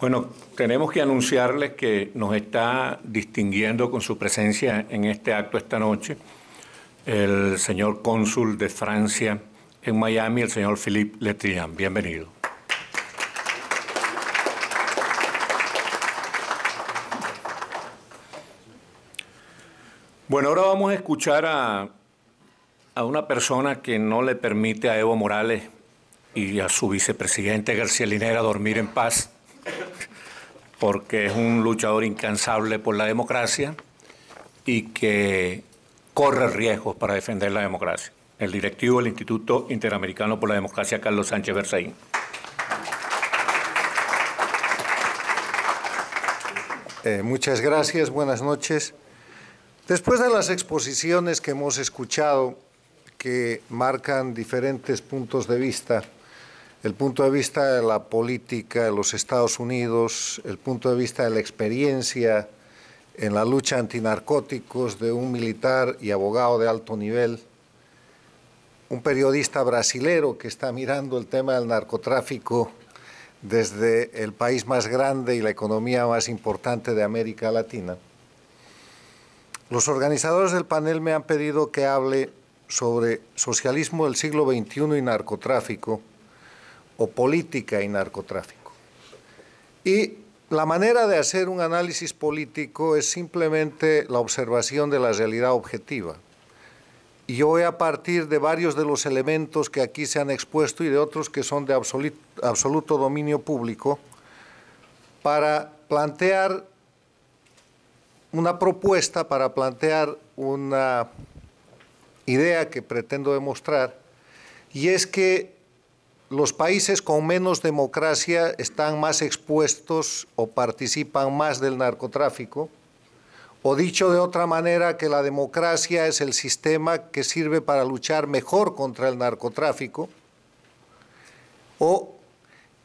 Bueno, tenemos que anunciarles que nos está distinguiendo con su presencia en este acto esta noche el señor cónsul de Francia en Miami, el señor Philippe Letrian. Bienvenido. Bueno, ahora vamos a escuchar a, a una persona que no le permite a Evo Morales y a su vicepresidente García Linera dormir en paz porque es un luchador incansable por la democracia y que corre riesgos para defender la democracia. El directivo del Instituto Interamericano por la Democracia, Carlos Sánchez Berzaín. Eh, muchas gracias, buenas noches. Después de las exposiciones que hemos escuchado, que marcan diferentes puntos de vista, el punto de vista de la política de los Estados Unidos, el punto de vista de la experiencia en la lucha antinarcóticos de un militar y abogado de alto nivel, un periodista brasilero que está mirando el tema del narcotráfico desde el país más grande y la economía más importante de América Latina. Los organizadores del panel me han pedido que hable sobre socialismo del siglo XXI y narcotráfico o política y narcotráfico. Y la manera de hacer un análisis político es simplemente la observación de la realidad objetiva. Y yo voy a partir de varios de los elementos que aquí se han expuesto y de otros que son de absoluto, absoluto dominio público para plantear una propuesta, para plantear una idea que pretendo demostrar, y es que los países con menos democracia están más expuestos o participan más del narcotráfico, o dicho de otra manera, que la democracia es el sistema que sirve para luchar mejor contra el narcotráfico, o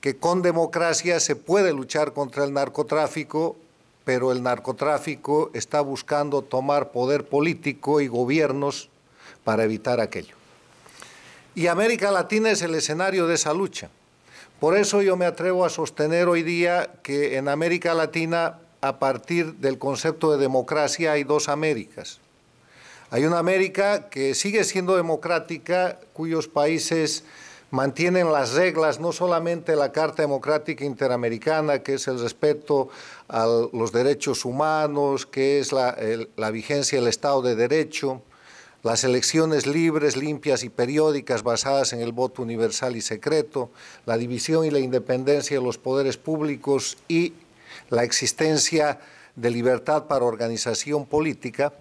que con democracia se puede luchar contra el narcotráfico, pero el narcotráfico está buscando tomar poder político y gobiernos para evitar aquello. Y América Latina es el escenario de esa lucha. Por eso yo me atrevo a sostener hoy día que en América Latina, a partir del concepto de democracia, hay dos Américas. Hay una América que sigue siendo democrática, cuyos países mantienen las reglas, no solamente la Carta Democrática Interamericana, que es el respeto a los derechos humanos, que es la, vigencia del Estado de Derecho, las elecciones libres, limpias y periódicas basadas en el voto universal y secreto, la división y la independencia de los poderes públicos y la existencia de libertad para organización política,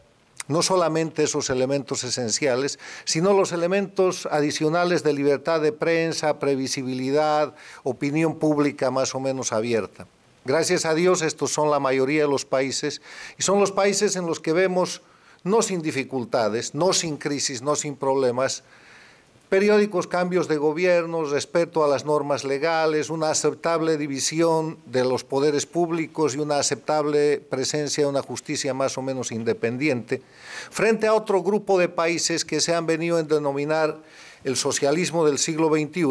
no solamente esos elementos esenciales, sino los elementos adicionales de libertad de prensa, previsibilidad, opinión pública más o menos abierta. Gracias a Dios estos son la mayoría de los países y son los países en los que vemos no sin dificultades, no sin crisis, no sin problemas, periódicos cambios de gobiernos, respeto a las normas legales, una aceptable división de los poderes públicos y una aceptable presencia de una justicia más o menos independiente, frente a otro grupo de países que se han venido a denominar el socialismo del siglo XXI,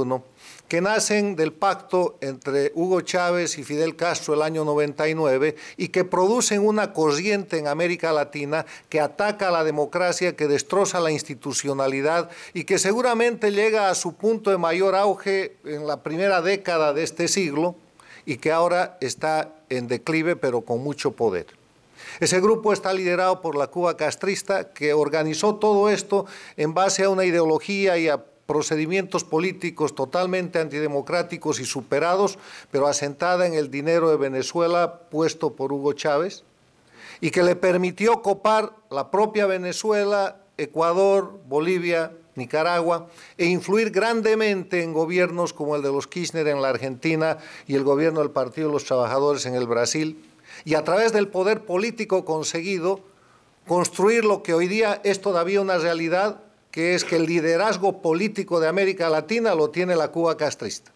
que nacen del pacto entre Hugo Chávez y Fidel Castro el año 99 y que producen una corriente en América Latina que ataca a la democracia, que destroza la institucionalidad y que seguramente llega a su punto de mayor auge en la primera década de este siglo y que ahora está en declive pero con mucho poder. Ese grupo está liderado por la Cuba castrista que organizó todo esto en base a una ideología y a procedimientos políticos totalmente antidemocráticos y superados, pero asentada en el dinero de Venezuela puesto por Hugo Chávez, y que le permitió copar la propia Venezuela, Ecuador, Bolivia, Nicaragua, e influir grandemente en gobiernos como el de los Kirchner en la Argentina y el gobierno del Partido de los Trabajadores en el Brasil, y a través del poder político conseguido, construir lo que hoy día es todavía una realidad, que es que el liderazgo político de América Latina lo tiene la Cuba castrista.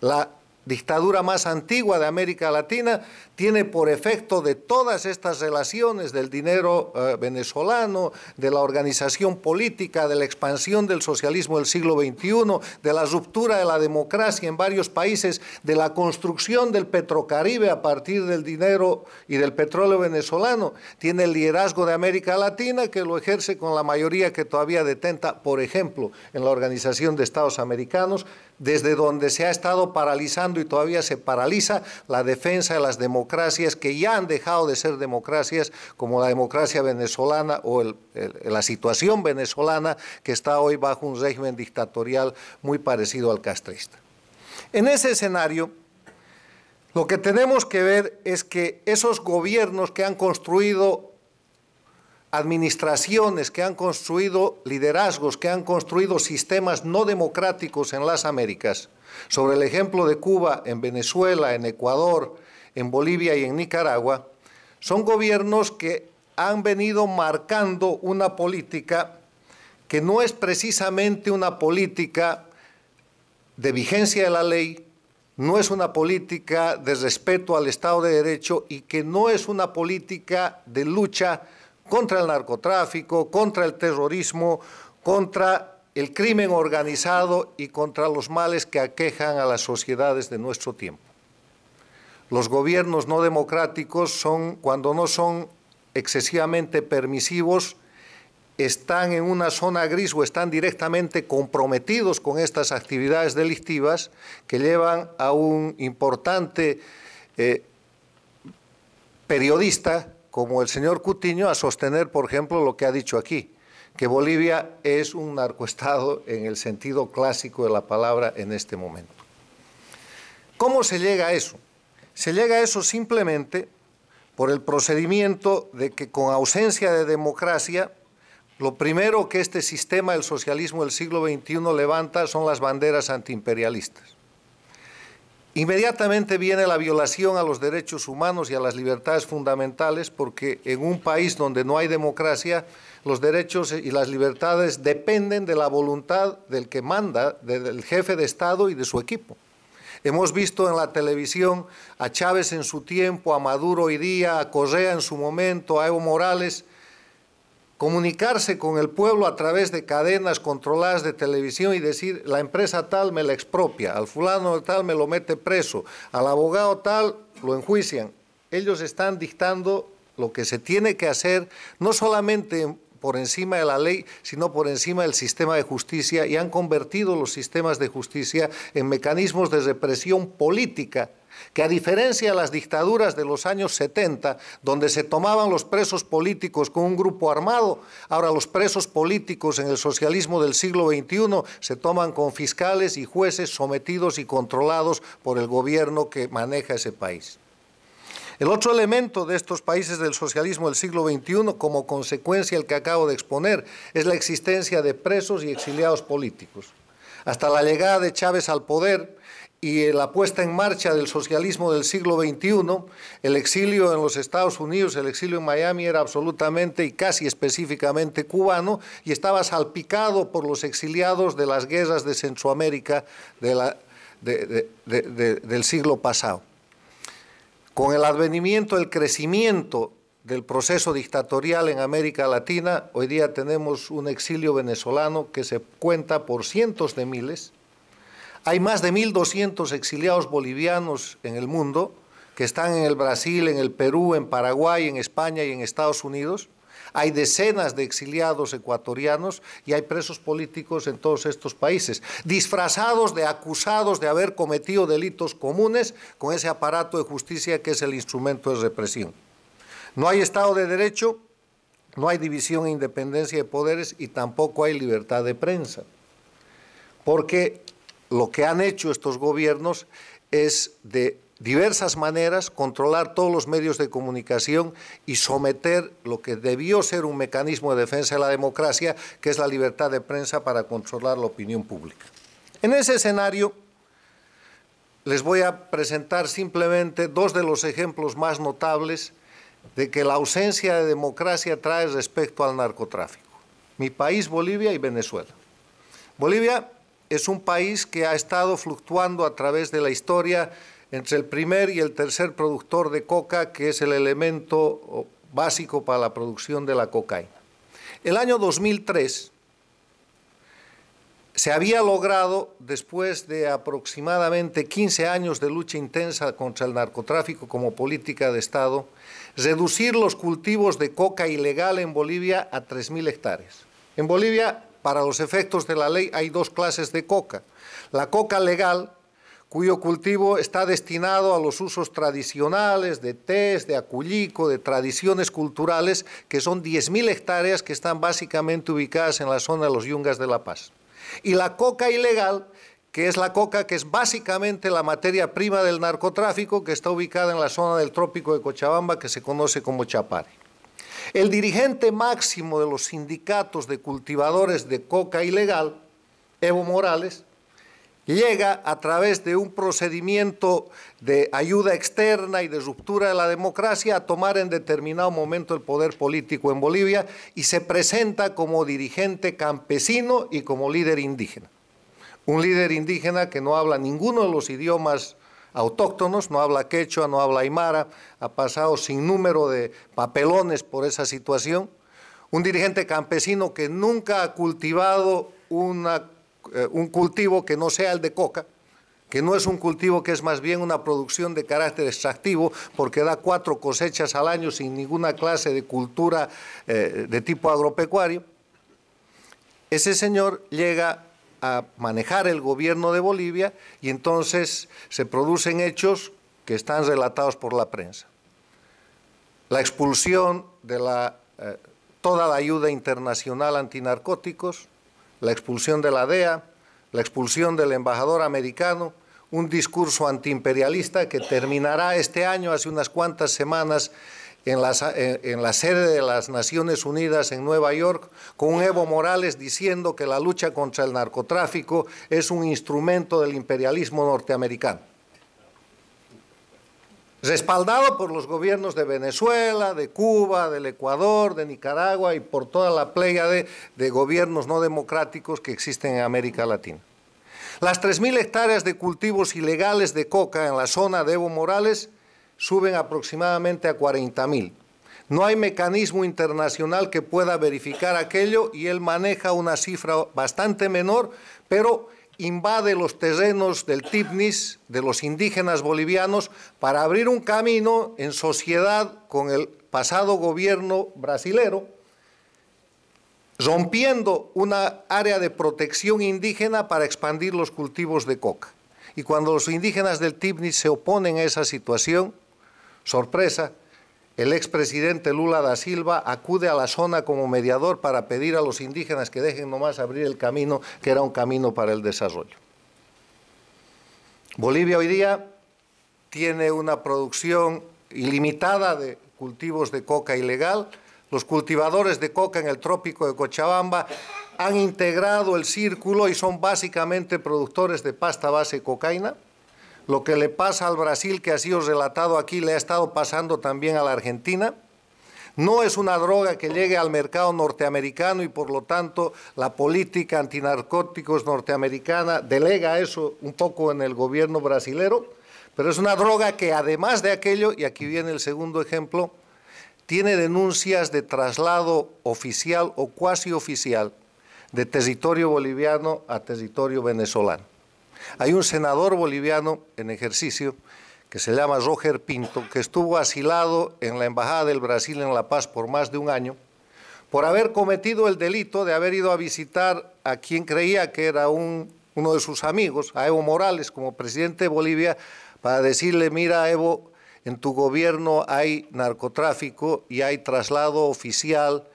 La dictadura más antigua de América Latina, tiene por efecto de todas estas relaciones del dinero eh, venezolano, de la organización política, de la expansión del socialismo del siglo XXI, de la ruptura de la democracia en varios países, de la construcción del Petrocaribe a partir del dinero y del petróleo venezolano, tiene el liderazgo de América Latina que lo ejerce con la mayoría que todavía detenta, por ejemplo, en la Organización de Estados Americanos, desde donde se ha estado paralizando y todavía se paraliza la defensa de las democracias que ya han dejado de ser democracias, como la democracia venezolana o la situación venezolana que está hoy bajo un régimen dictatorial muy parecido al castrista. En ese escenario, lo que tenemos que ver es que esos gobiernos que han construido administraciones que han construido liderazgos, que han construido sistemas no democráticos en las Américas, sobre el ejemplo de Cuba, en Venezuela, en Ecuador, en Bolivia y en Nicaragua, son gobiernos que han venido marcando una política que no es precisamente una política de vigencia de la ley, no es una política de respeto al Estado de Derecho y que no es una política de lucha contra el narcotráfico, contra el terrorismo, contra el crimen organizado y contra los males que aquejan a las sociedades de nuestro tiempo. Los gobiernos no democráticos son, cuando no son excesivamente permisivos, están en una zona gris o están directamente comprometidos con estas actividades delictivas que llevan a un importante eh, periodista como el señor Cutiño, a sostener, por ejemplo, lo que ha dicho aquí, que Bolivia es un narcoestado en el sentido clásico de la palabra en este momento. ¿Cómo se llega a eso? Se llega a eso simplemente por el procedimiento de que con ausencia de democracia, lo primero que este sistema, el socialismo del siglo XXI, levanta son las banderas antiimperialistas. Inmediatamente viene la violación a los derechos humanos y a las libertades fundamentales porque en un país donde no hay democracia, los derechos y las libertades dependen de la voluntad del que manda, del jefe de Estado y de su equipo. Hemos visto en la televisión a Chávez en su tiempo, a Maduro hoy día, a Correa en su momento, a Evo Morales, comunicarse con el pueblo a través de cadenas controladas de televisión y decir, la empresa tal me la expropia, al fulano tal me lo mete preso, al abogado tal lo enjuician. Ellos están dictando lo que se tiene que hacer, no solamente por encima de la ley, sino por encima del sistema de justicia y han convertido los sistemas de justicia en mecanismos de represión política que a diferencia de las dictaduras de los años 70, donde se tomaban los presos políticos con un grupo armado, ahora los presos políticos en el socialismo del siglo XXI se toman con fiscales y jueces sometidos y controlados por el gobierno que maneja ese país. El otro elemento de estos países del socialismo del siglo XXI, como consecuencia el que acabo de exponer, es la existencia de presos y exiliados políticos. Hasta la llegada de Chávez al poder, y la puesta en marcha del socialismo del siglo XXI, el exilio en los Estados Unidos, el exilio en Miami era absolutamente y casi específicamente cubano y estaba salpicado por los exiliados de las guerras de Centroamérica del siglo pasado. Con el advenimiento, el crecimiento del proceso dictatorial en América Latina, hoy día tenemos un exilio venezolano que se cuenta por cientos de miles, hay más de 1.200 exiliados bolivianos en el mundo que están en el Brasil, en el Perú, en Paraguay, en España y en Estados Unidos. Hay decenas de exiliados ecuatorianos y hay presos políticos en todos estos países, disfrazados de acusados de haber cometido delitos comunes con ese aparato de justicia que es el instrumento de represión. No hay Estado de Derecho, no hay división e independencia de poderes y tampoco hay libertad de prensa. Porque lo que han hecho estos gobiernos es de diversas maneras controlar todos los medios de comunicación y someter lo que debió ser un mecanismo de defensa de la democracia, que es la libertad de prensa para controlar la opinión pública. En ese escenario, les voy a presentar simplemente dos de los ejemplos más notables de que la ausencia de democracia trae respecto al narcotráfico. Mi país, Bolivia y Venezuela. Bolivia es un país que ha estado fluctuando a través de la historia entre el primer y el tercer productor de coca, que es el elemento básico para la producción de la cocaína. El año 2003 se había logrado, después de aproximadamente 15 años de lucha intensa contra el narcotráfico como política de Estado, reducir los cultivos de coca ilegal en Bolivia a 3.000 hectáreas. En Bolivia para los efectos de la ley hay dos clases de coca. La coca legal, cuyo cultivo está destinado a los usos tradicionales de test, de acullico, de tradiciones culturales, que son 10.000 hectáreas que están básicamente ubicadas en la zona de los Yungas de La Paz. Y la coca ilegal, que es la coca, que es básicamente la materia prima del narcotráfico, que está ubicada en la zona del trópico de Cochabamba, que se conoce como Chapare. El dirigente máximo de los sindicatos de cultivadores de coca ilegal, Evo Morales, llega a través de un procedimiento de ayuda externa y de ruptura de la democracia a tomar en determinado momento el poder político en Bolivia y se presenta como dirigente campesino y como líder indígena. Un líder indígena que no habla ninguno de los idiomas autóctonos, no habla quechua, no habla aymara, ha pasado sin número de papelones por esa situación. Un dirigente campesino que nunca ha cultivado eh, un cultivo que no sea el de coca, que no es un cultivo que es más bien una producción de carácter extractivo, porque da cuatro cosechas al año sin ninguna clase de cultura eh, de tipo agropecuario. Ese señor llega a manejar el gobierno de Bolivia y entonces se producen hechos que están relatados por la prensa. La expulsión de la, eh, toda la ayuda internacional antinarcóticos, la expulsión de la DEA, la expulsión del embajador americano, un discurso antiimperialista que terminará este año, hace unas cuantas semanas, en la, sede de las Naciones Unidas en Nueva York con Evo Morales diciendo que la lucha contra el narcotráfico es un instrumento del imperialismo norteamericano. Respaldado por los gobiernos de Venezuela, de Cuba, del Ecuador, de Nicaragua y por toda la pléyade de, de gobiernos no democráticos que existen en América Latina. Las 3.000 hectáreas de cultivos ilegales de coca en la zona de Evo Morales suben aproximadamente a 40.000. No hay mecanismo internacional que pueda verificar aquello y él maneja una cifra bastante menor, pero invade los terrenos del Tipnis, de los indígenas bolivianos, para abrir un camino en sociedad con el pasado gobierno brasilero, rompiendo una área de protección indígena para expandir los cultivos de coca. Y cuando los indígenas del Tipnis se oponen a esa situación, Sorpresa, el expresidente Lula da Silva acude a la zona como mediador para pedir a los indígenas que dejen nomás abrir el camino, que era un camino para el desarrollo. Bolivia hoy día tiene una producción ilimitada de cultivos de coca ilegal. Los cultivadores de coca en el trópico de Cochabamba han integrado el círculo y son básicamente productores de pasta base cocaína. Lo que le pasa al Brasil, que ha sido relatado aquí, le ha estado pasando también a la Argentina. No es una droga que llegue al mercado norteamericano y por lo tanto la política antinarcóticos norteamericana delega eso un poco en el gobierno brasilero, pero es una droga que además de aquello, y aquí viene el segundo ejemplo, tiene denuncias de traslado oficial o cuasi oficial de territorio boliviano a territorio venezolano. Hay un senador boliviano en ejercicio que se llama Roger Pinto, que estuvo asilado en la Embajada del Brasil en La Paz por más de un año, por haber cometido el delito de haber ido a visitar a quien creía que era uno de sus amigos, a Evo Morales, como presidente de Bolivia, para decirle, mira Evo, en tu gobierno hay narcotráfico y hay traslado oficial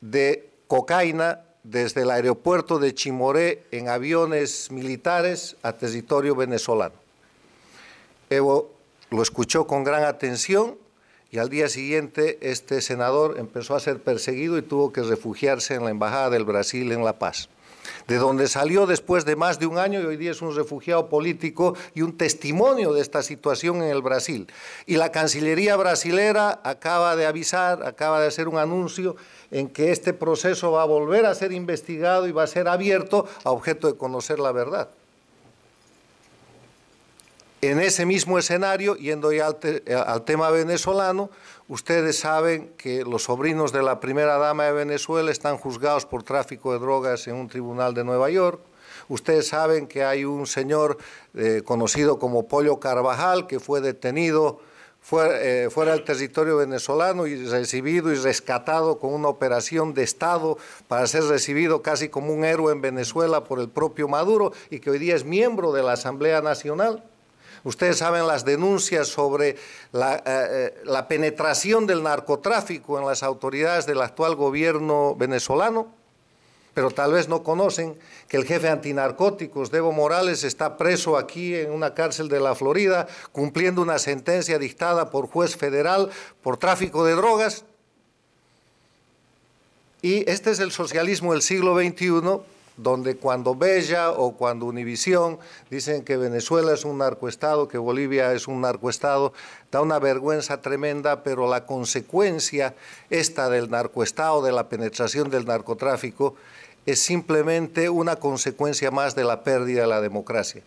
de cocaína desde el aeropuerto de Chimoré en aviones militares a territorio venezolano. Evo lo escuchó con gran atención y al día siguiente este senador empezó a ser perseguido y tuvo que refugiarse en la Embajada del Brasil en La Paz de donde salió después de más de un año y hoy día es un refugiado político y un testimonio de esta situación en el Brasil. Y la Cancillería brasilera acaba de avisar, acaba de hacer un anuncio en que este proceso va a volver a ser investigado y va a ser abierto a objeto de conocer la verdad. En ese mismo escenario, yendo ya al, tema venezolano, ustedes saben que los sobrinos de la primera dama de Venezuela están juzgados por tráfico de drogas en un tribunal de Nueva York. Ustedes saben que hay un señor eh, conocido como Pollo Carvajal que fue detenido eh, fuera del territorio venezolano y recibido y rescatado con una operación de Estado para ser recibido casi como un héroe en Venezuela por el propio Maduro y que hoy día es miembro de la Asamblea Nacional. Ustedes saben las denuncias sobre eh, eh, la, penetración del narcotráfico en las autoridades del actual gobierno venezolano, pero tal vez no conocen que el jefe antinarcóticos, Debo Morales, está preso aquí en una cárcel de la Florida, cumpliendo una sentencia dictada por juez federal por tráfico de drogas. Y este es el socialismo del siglo XXI donde cuando Bella o cuando Univisión dicen que Venezuela es un narcoestado, que Bolivia es un narcoestado, da una vergüenza tremenda, pero la consecuencia esta del narcoestado, de la penetración del narcotráfico, es simplemente una consecuencia más de la pérdida de la democracia.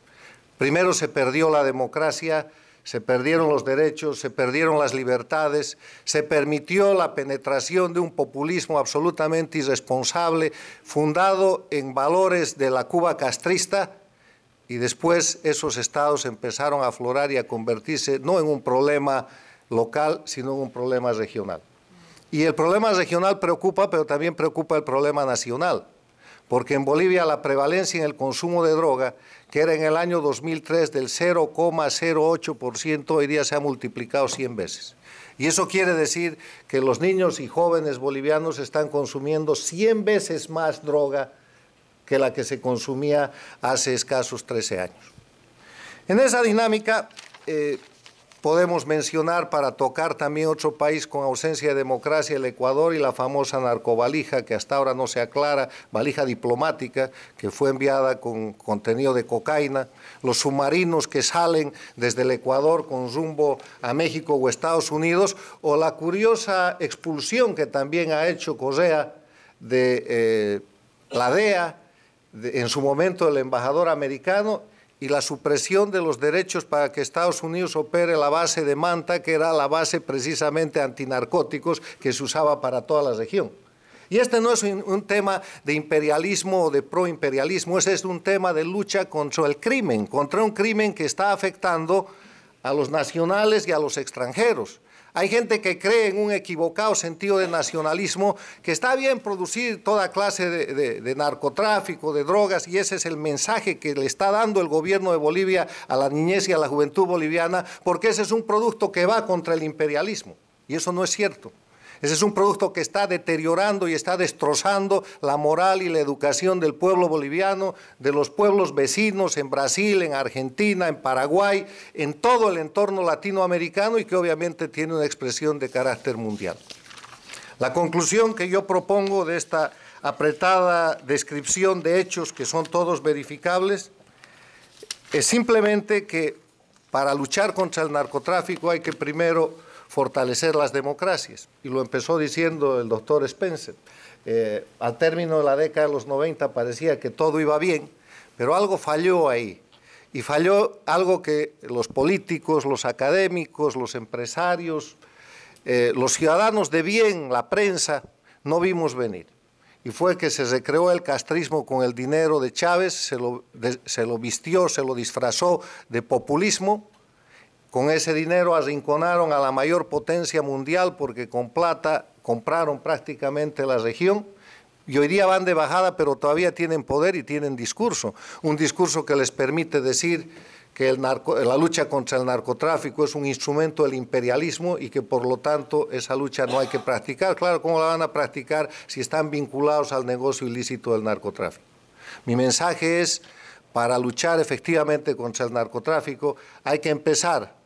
Primero se perdió la democracia se perdieron los derechos, se perdieron las libertades, se permitió la penetración de un populismo absolutamente irresponsable, fundado en valores de la Cuba castrista, y después esos estados empezaron a aflorar y a convertirse no en un problema local, sino en un problema regional. Y el problema regional preocupa, pero también preocupa el problema nacional porque en Bolivia la prevalencia en el consumo de droga, que era en el año 2003 del 0,08%, hoy día se ha multiplicado 100 veces. Y eso quiere decir que los niños y jóvenes bolivianos están consumiendo 100 veces más droga que la que se consumía hace escasos 13 años. En esa dinámica, eh, Podemos mencionar para tocar también otro país con ausencia de democracia, el Ecuador, y la famosa narcovalija, que hasta ahora no se aclara, valija diplomática, que fue enviada con contenido de cocaína, los submarinos que salen desde el Ecuador con rumbo a México o Estados Unidos, o la curiosa expulsión que también ha hecho Correa de eh, la e DEA, en su momento el embajador americano, y la supresión de los derechos para que Estados Unidos opere la base de Manta, que era la base precisamente antinarcóticos que se usaba para toda la región. Y este no es un, tema de imperialismo o de proimperialismo, ese es un tema de lucha contra el crimen, contra un crimen que está afectando a los nacionales y a los extranjeros. Hay gente que cree en un equivocado sentido de nacionalismo, que está bien producir toda clase de, narcotráfico, de drogas, y ese es el mensaje que le está dando el gobierno de Bolivia a la niñez y a la juventud boliviana, porque ese es un producto que va contra el imperialismo, y eso no es cierto. Ese es un producto que está deteriorando y está destrozando la moral y la educación del pueblo boliviano, de los pueblos vecinos en Brasil, en Argentina, en Paraguay, en todo el entorno latinoamericano y que obviamente tiene una expresión de carácter mundial. La conclusión que yo propongo de esta apretada descripción de hechos que son todos verificables es simplemente que para luchar contra el narcotráfico hay que primero fortalecer las democracias. Y lo empezó diciendo el doctor Spencer. Eh, al término de la década de los 90 parecía que todo iba bien, pero algo falló ahí. Y falló algo que los políticos, los académicos, los empresarios, eh, los ciudadanos de bien, la prensa, no vimos venir. Y fue que se recreó el castrismo con el dinero de Chávez, se lo vistió, se lo disfrazó de populismo con ese dinero arrinconaron a la mayor potencia mundial porque con plata compraron prácticamente la región y hoy día van de bajada, pero todavía tienen poder y tienen discurso. Un discurso que les permite decir que la lucha contra el narcotráfico es un instrumento del imperialismo y que por lo tanto esa lucha no hay que practicar. Claro, ¿cómo la van a practicar si están vinculados al negocio ilícito del narcotráfico? Mi mensaje es, para luchar efectivamente contra el narcotráfico hay que empezar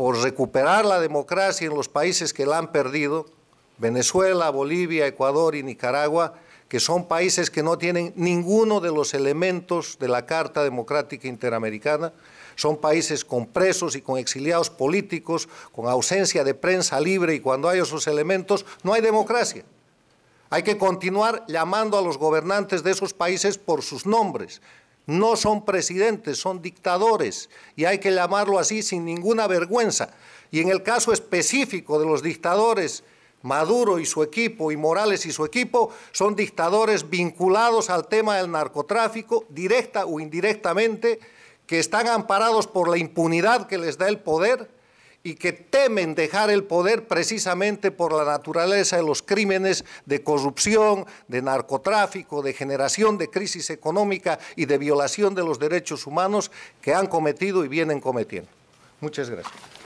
por recuperar la democracia en los países que la han perdido, Venezuela, Bolivia, Ecuador y Nicaragua, que son países que no tienen ninguno de los elementos de la Carta Democrática Interamericana, son países con presos y con exiliados políticos, con ausencia de prensa libre y cuando hay esos elementos no hay democracia. Hay que continuar llamando a los gobernantes de esos países por sus nombres, no son presidentes, son dictadores, y hay que llamarlo así sin ninguna vergüenza. Y en el caso específico de los dictadores, Maduro y su equipo, y Morales y su equipo, son dictadores vinculados al tema del narcotráfico, directa o indirectamente, que están amparados por la impunidad que les da el poder, y que temen dejar el poder precisamente por la naturaleza de los crímenes de corrupción, de narcotráfico, de generación de crisis económica y de violación de los derechos humanos que han cometido y vienen cometiendo. Muchas gracias.